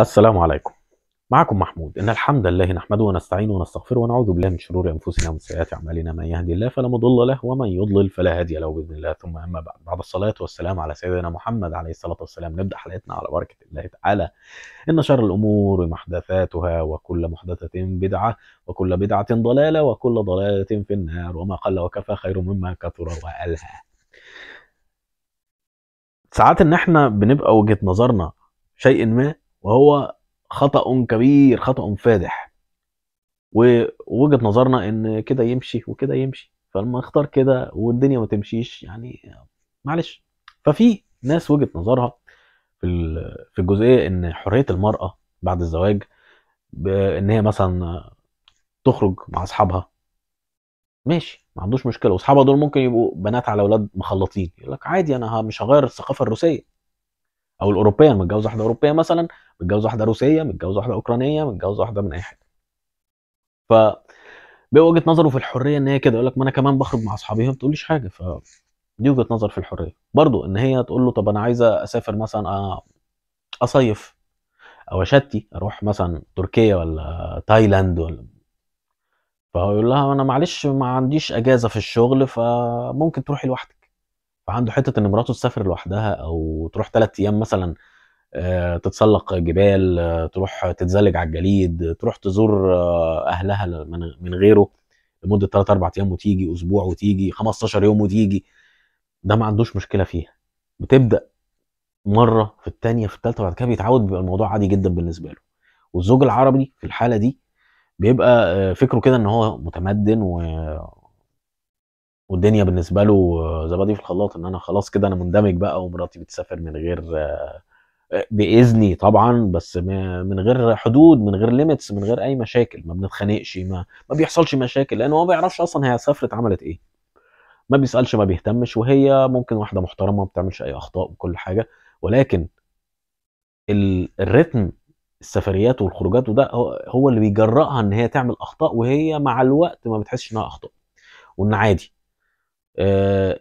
السلام عليكم معكم محمود إن الحمد لله نحمده ونستعينه ونستغفره ونعوذ بالله من شرور أنفسنا ومن سيئات أعمالنا من يهدي الله فلا مضل له ومن يضلل فلا هادي له بإذن الله ثم أما بعد بعد الصلاة والسلام على سيدنا محمد عليه الصلاة والسلام نبدأ حلقتنا على بركة الله تعالى إن شر الأمور محدثاتها وكل محدثة بدعة وكل بدعة ضلالة وكل ضلالة في النار وما قل وكفى خير مما كثر والها ساعات إن إحنا بنبقى وجهة نظرنا شيء ما وهو خطأ كبير خطأ فادح ووجهة نظرنا ان كده يمشي وكده يمشي فلما اختار كده والدنيا ما تمشيش يعني معلش ففي ناس وجهة نظرها في في الجزئيه ان حريه المراه بعد الزواج ان هي مثلا تخرج مع اصحابها ماشي ما عندوش مشكله واصحابها دول ممكن يبقوا بنات على اولاد مخلطين يقول لك عادي انا مش هغير الثقافه الروسيه او الاوروبيه متجوز واحده اوروبيه مثلا متجوز واحده روسيه متجوز واحده اوكرانيه متجوز واحده من اي حته ف وجهه نظره في الحريه ان هي كده يقول لك ما انا كمان بخرج مع اصحابي ما بتقوليش حاجه ف دي وجهه نظر في الحريه برضو ان هي تقول له طب انا عايزه اسافر مثلا آه، اصيف او اشتي اروح مثلا تركيا ولا تايلاند ولا فهو يقول لها انا معلش ما عنديش اجازه في الشغل فممكن تروحي لوحدك فعنده حته ان مراته تسافر لوحدها او تروح ثلاث ايام مثلا آه، تتسلق جبال آه، تروح تتزلج على الجليد تروح تزور آه، اهلها من غيره لمده ثلاث اربع ايام وتيجي اسبوع وتيجي 15 يوم وتيجي ده ما عندوش مشكله فيها بتبدا مره في الثانيه في الثالثه بعد كده بيتعود بيبقى الموضوع عادي جدا بالنسبه له والزوج العربي في الحاله دي بيبقى فكره كده ان هو متمدن و... والدنيا بالنسبه له آه، زبادي في الخلاط ان انا خلاص كده انا مندمج بقى ومراتي بتسافر من غير آه، آه، باذني طبعا بس من غير حدود من غير ليميتس من غير اي مشاكل ما بنتخانقش ما ما بيحصلش مشاكل لان هو ما بيعرفش اصلا هي سافرت عملت ايه ما بيسالش ما بيهتمش وهي ممكن واحده محترمه ما بتعملش اي اخطاء وكل حاجه ولكن الريتم السفريات والخروجات وده هو اللي بيجرأها ان هي تعمل اخطاء وهي مع الوقت ما بتحسش انها اخطاء وان عادي آه،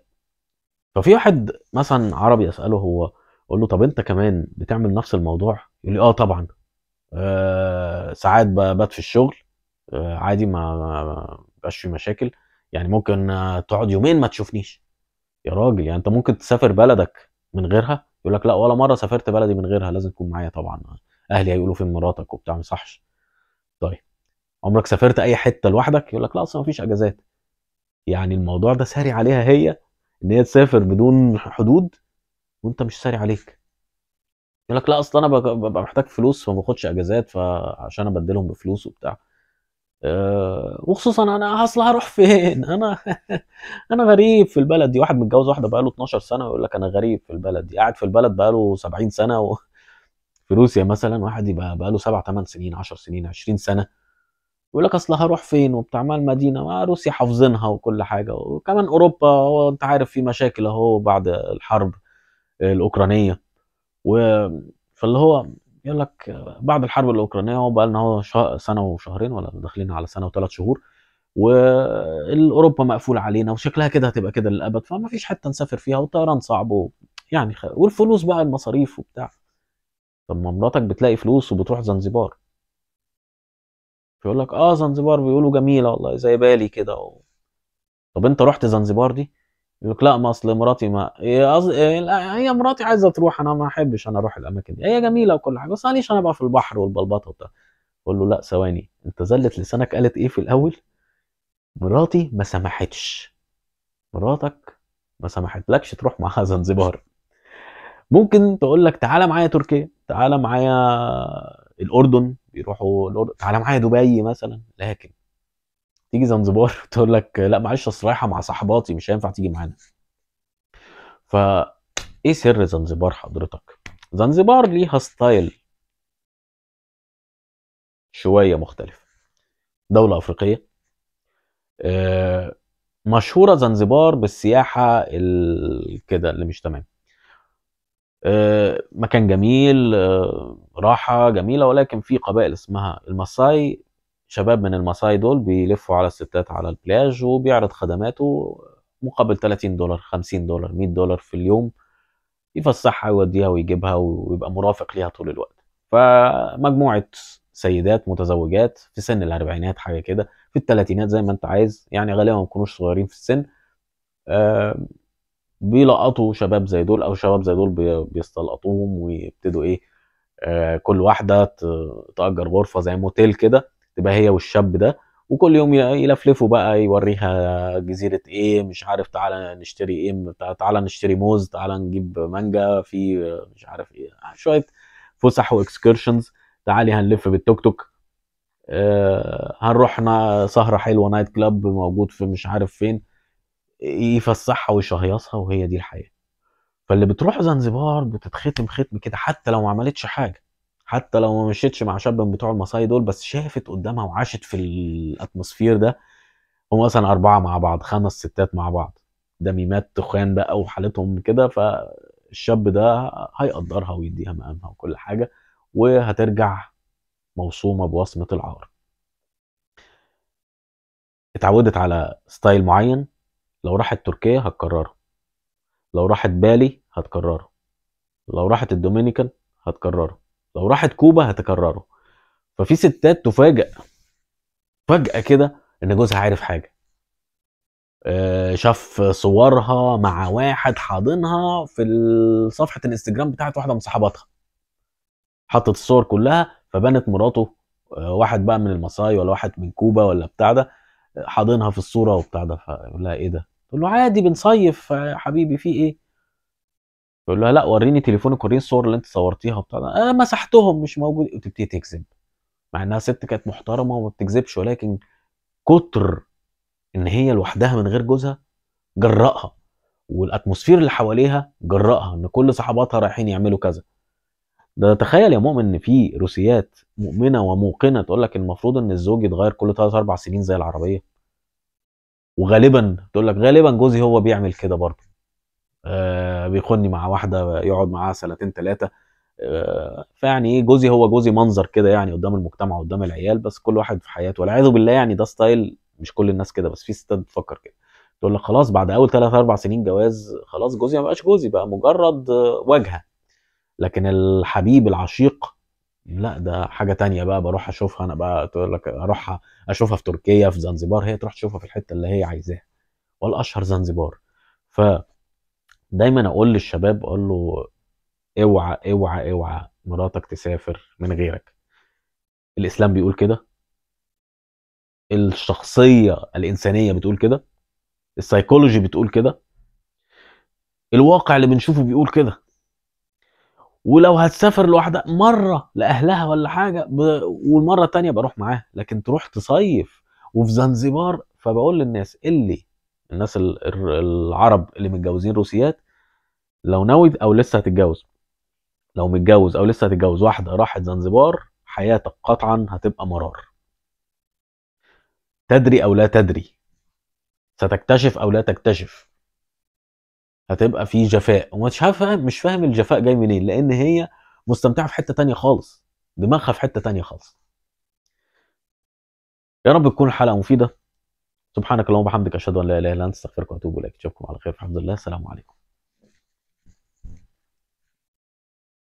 ففي واحد مثلا عربي اساله هو اقول له طب انت كمان بتعمل نفس الموضوع يقول لي اه طبعا آه، ساعات بات في الشغل آه، عادي ما بقاش في مشاكل يعني ممكن تقعد يومين ما تشوفنيش يا راجل يعني انت ممكن تسافر بلدك من غيرها يقول لك لا ولا مره سافرت بلدي من غيرها لازم تكون معايا طبعا اهلي هيقولوا فين مراتك وبتاع ما صحش طيب عمرك سافرت اي حته لوحدك يقول لك لا اصل ما فيش اجازات يعني الموضوع ده ساري عليها هي ان هي تسافر بدون حدود وانت مش ساري عليك يقول لك لا اصل انا ببقى محتاج فلوس فما باخدش اجازات فعشان ابدلهم بفلوس وبتاع أه وخصوصا انا اصل هروح فين انا انا غريب في البلد دي واحد متجوز واحده بقاله 12 سنه ويقول لك انا غريب في البلد دي قاعد في البلد بقاله 70 سنه و... في روسيا مثلا واحد يبقى بقاله 7 8 سنين 10 سنين 20 سنه يقول لك اصل هروح فين وبتاع ما المدينه ما روسيا حافظينها وكل حاجه وكمان اوروبا انت عارف في مشاكل اهو بعد الحرب الاوكرانيه و فاللي هو يقول لك بعد الحرب الاوكرانيه هو بقى لنا هو سنه وشهرين ولا داخلين على سنه وثلاث شهور والاوروبا مقفول علينا وشكلها كده هتبقى كده للابد فما فيش حته نسافر فيها والطيران صعب و... يعني خ... والفلوس بقى المصاريف وبتاع طب ما مراتك بتلاقي فلوس وبتروح زنزبار فيقول لك اه زنزبار بيقولوا جميله والله زي بالي كده و... طب انت رحت زنزبار دي يقول لك لا ما اصل مراتي ما هي إيه، أص... إيه، هي مراتي عايزه تروح انا ما احبش انا اروح الاماكن دي هي جميله وكل حاجه بس ماليش انا بقى في البحر والبلبطه وبتاع اقول له لا ثواني انت زلت لسانك قالت ايه في الاول مراتي ما سمحتش مراتك ما سمحتلكش تروح معاها زنزبار ممكن تقول لك تعالى معايا تركيا تعالى معايا الاردن بيروحوا تعالى معايا دبي مثلا لكن تيجي زنزبار تقول لك لا معلش اصل رايحه مع صاحباتي مش هينفع تيجي معانا ف ايه سر زنزبار حضرتك زنزبار ليها ستايل شويه مختلف دوله افريقيه آه، مشهوره زنزبار بالسياحه كده اللي مش تمام آه، مكان جميل آه، راحة جميلة ولكن في قبائل اسمها الماساي شباب من الماساي دول بيلفوا على الستات على البلاج وبيعرض خدماته مقابل 30 دولار 50 دولار 100 دولار في اليوم يفسحها ويوديها ويجيبها ويبقى مرافق ليها طول الوقت فمجموعة سيدات متزوجات في سن الأربعينات حاجة كده في الثلاثينات زي ما أنت عايز يعني غالبا ما بيكونوش صغيرين في السن آه، بيلقطوا شباب زي دول او شباب زي دول بيستلقطوهم ويبتدوا ايه آه، كل واحده تاجر غرفه زي موتيل كده تبقى هي والشاب ده وكل يوم يلفلفوا بقى يوريها جزيره ايه مش عارف تعالى نشتري ايه تعالى نشتري موز تعالى نجيب مانجا في مش عارف ايه شويه فسح واكسكرشنز تعالي هنلف بالتوك توك آه، هنروح سهره حلوه نايت كلاب موجود في مش عارف فين يفسحها ويشهيصها وهي دي الحياه فاللي بتروح زنزبار بتتختم ختم كده حتى لو ما عملتش حاجه حتى لو ما مشيتش مع شاب من بتوع المصاي دول بس شافت قدامها وعاشت في الاتموسفير ده هم مثلا اربعه مع بعض خمس ستات مع بعض دميمات تخان بقى وحالتهم كده فالشاب ده هيقدرها ويديها مقامها وكل حاجه وهترجع موصومه بوصمه العار اتعودت على ستايل معين لو راحت تركيا هتكرره لو راحت بالي هتكرره لو راحت الدومينيكان هتكرره لو راحت كوبا هتكرره ففي ستات تفاجئ فجأة كده ان جوزها عارف حاجة آه، شاف صورها مع واحد حاضنها في صفحة الانستجرام بتاعت واحدة من صحباتها حطت الصور كلها فبنت مراته آه، واحد بقى من المصاي ولا واحد من كوبا ولا بتاع ده آه، حاضنها في الصورة وبتاع ده فيقول لها ايه ده تقول له عادي بنصيف يا حبيبي في ايه تقول لها لا وريني تليفونك وريني الصور اللي انت صورتيها وبتاع انا آه، مسحتهم مش موجود وتبتدي تكذب مع انها ست كانت محترمه وما بتكذبش ولكن كتر ان هي لوحدها من غير جوزها جرأها والاتموسفير اللي حواليها جرأها ان كل صحباتها رايحين يعملوا كذا ده تخيل يا مؤمن ان في روسيات مؤمنه وموقنه تقول لك المفروض ان الزوج يتغير كل ثلاث اربع سنين زي العربيه وغالبا تقول لك غالبا جوزي هو بيعمل كده برضه آه بيخوني مع واحده يقعد معاها سنتين ثلاثه آه فيعني ايه جوزي هو جوزي منظر كده يعني قدام المجتمع قدام العيال بس كل واحد في حياته والعياذ بالله يعني ده ستايل مش كل الناس كده بس في ستات بتفكر كده تقول لك خلاص بعد اول ثلاث اربع سنين جواز خلاص جوزي ما بقاش جوزي بقى مجرد آه، واجهه لكن الحبيب العشيق لا ده حاجه تانية بقى بروح اشوفها انا بقى تقول لك اروح اشوفها في تركيا في زنزبار هي تروح تشوفها في الحته اللي هي عايزاها والاشهر زنزبار ف دايما اقول للشباب اقول له اوعى اوعى اوعى مراتك تسافر من غيرك الاسلام بيقول كده الشخصيه الانسانيه بتقول كده السيكولوجي بتقول كده الواقع اللي بنشوفه بيقول كده ولو هتسافر لوحدها مره لاهلها ولا حاجه ب... والمره الثانيه بروح معاها لكن تروح تصيف وفي زنزبار فبقول للناس اللي الناس العرب اللي متجوزين روسيات لو ناوي او لسه هتتجوز لو متجوز او لسه هتتجوز واحده راحت زنزبار حياتك قطعا هتبقى مرار تدري او لا تدري ستكتشف او لا تكتشف هتبقى في جفاء ومش عارف مش فاهم الجفاء جاي منين لان هي مستمتعه في حته تانية خالص دماغها في حته تانية خالص يا رب تكون الحلقه مفيده سبحانك اللهم وبحمدك اشهد ان لا اله الا انت استغفرك واتوب اليك اشوفكم على خير في حمد الله السلام عليكم